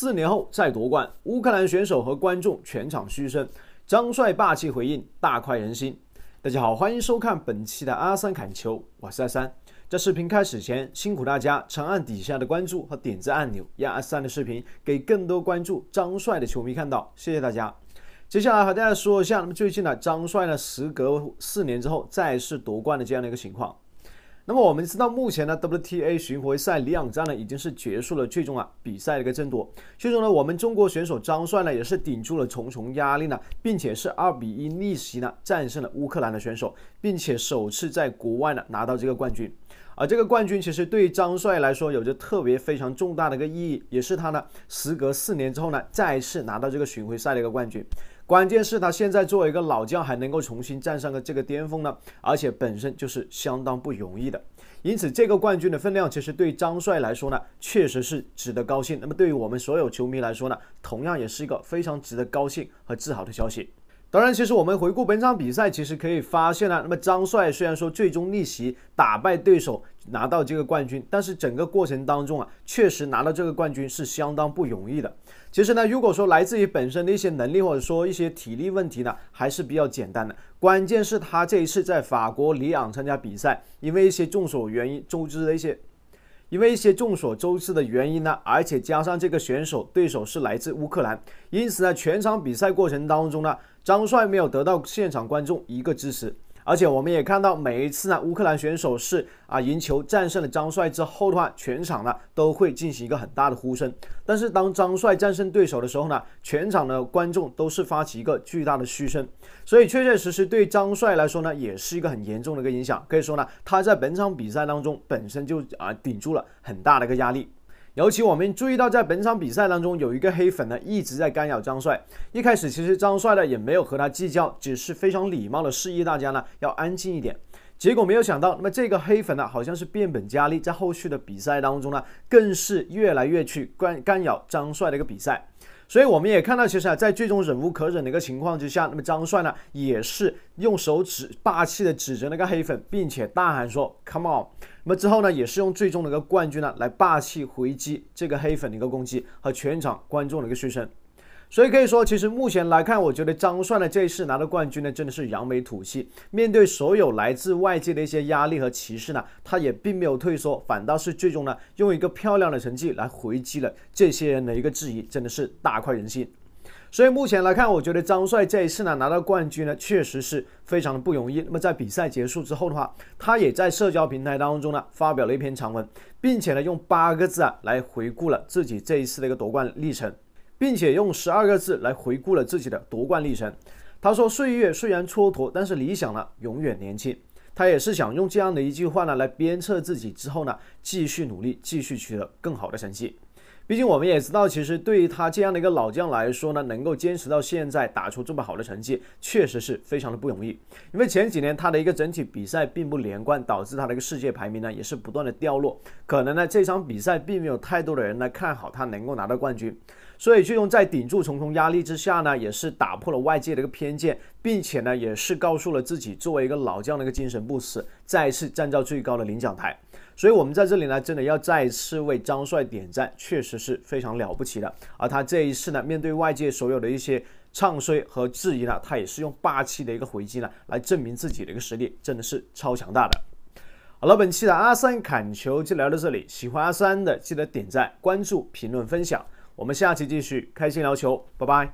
四年后再夺冠，乌克兰选手和观众全场嘘声，张帅霸气回应，大快人心。大家好，欢迎收看本期的阿三砍球，我是阿三。在视频开始前，辛苦大家长按底下的关注和点赞按钮，让阿三的视频给更多关注张帅的球迷看到，谢谢大家。接下来和大家说一下，那么最近呢，张帅呢，时隔四年之后再次夺冠的这样的一个情况。那么我们知道，目前呢 WTA 巡回赛两站呢已经是结束了，最终啊比赛的一个争夺。最终呢，我们中国选手张帅呢也是顶住了重重压力呢，并且是二比一逆袭呢战胜了乌克兰的选手，并且首次在国外呢拿到这个冠军。而这个冠军其实对于张帅来说有着特别非常重大的一个意义，也是他呢时隔四年之后呢再次拿到这个巡回赛的一个冠军。关键是，他现在作为一个老将，还能够重新站上个这个巅峰呢，而且本身就是相当不容易的。因此，这个冠军的分量，其实对张帅来说呢，确实是值得高兴。那么，对于我们所有球迷来说呢，同样也是一个非常值得高兴和自豪的消息。当然，其实我们回顾本场比赛，其实可以发现呢，那么张帅虽然说最终逆袭打败对手，拿到这个冠军，但是整个过程当中啊，确实拿到这个冠军是相当不容易的。其实呢，如果说来自于本身的一些能力或者说一些体力问题呢，还是比较简单的。关键是他这一次在法国里昂参加比赛，因为一些众所原因周知的一些，因为一些众所周知的原因呢，而且加上这个选手对手是来自乌克兰，因此呢，全场比赛过程当中呢。张帅没有得到现场观众一个支持，而且我们也看到每一次呢，乌克兰选手是啊赢球战胜了张帅之后的话，全场呢都会进行一个很大的呼声。但是当张帅战胜对手的时候呢，全场的观众都是发起一个巨大的嘘声。所以确确实实对张帅来说呢，也是一个很严重的一个影响。可以说呢，他在本场比赛当中本身就啊顶住了很大的一个压力。尤其我们注意到，在本场比赛当中，有一个黑粉呢一直在干扰张帅。一开始，其实张帅呢也没有和他计较，只是非常礼貌的示意大家呢要安静一点。结果没有想到，那么这个黑粉呢好像是变本加厉，在后续的比赛当中呢，更是越来越去干干扰张帅的一个比赛。所以我们也看到，其实啊，在最终忍无可忍的一个情况之下，那么张帅呢也是用手指霸气的指着那个黑粉，并且大喊说 “Come on”。那么之后呢，也是用最终的一个冠军呢来霸气回击这个黑粉的一个攻击和全场观众的一个嘘声。所以可以说，其实目前来看，我觉得张帅呢这一次拿到冠军呢，真的是扬眉吐气。面对所有来自外界的一些压力和歧视呢，他也并没有退缩，反倒是最终呢用一个漂亮的成绩来回击了这些人的一个质疑，真的是大快人心。所以目前来看，我觉得张帅这一次呢拿到冠军呢，确实是非常的不容易。那么在比赛结束之后的话，他也在社交平台当中呢发表了一篇长文，并且呢用八个字啊来回顾了自己这一次的一个夺冠历程。并且用十二个字来回顾了自己的夺冠历程。他说：“岁月虽然蹉跎，但是理想呢永远年轻。”他也是想用这样的一句话呢来鞭策自己，之后呢继续努力，继续取得更好的成绩。毕竟我们也知道，其实对于他这样的一个老将来说呢，能够坚持到现在，打出这么好的成绩，确实是非常的不容易。因为前几年他的一个整体比赛并不连贯，导致他的一个世界排名呢也是不断的掉落。可能呢这场比赛并没有太多的人来看好他能够拿到冠军，所以最终在顶住重重压力之下呢，也是打破了外界的一个偏见，并且呢也是告诉了自己作为一个老将的一个精神不死，再次站到最高的领奖台。所以，我们在这里呢，真的要再次为张帅点赞，确实是非常了不起的。而他这一次呢，面对外界所有的一些唱衰和质疑呢，他也是用霸气的一个回击呢，来证明自己的一个实力，真的是超强大的。好了，本期的阿三侃球就聊到这里，喜欢阿三的记得点赞、关注、评论、分享，我们下期继续开心聊球，拜拜。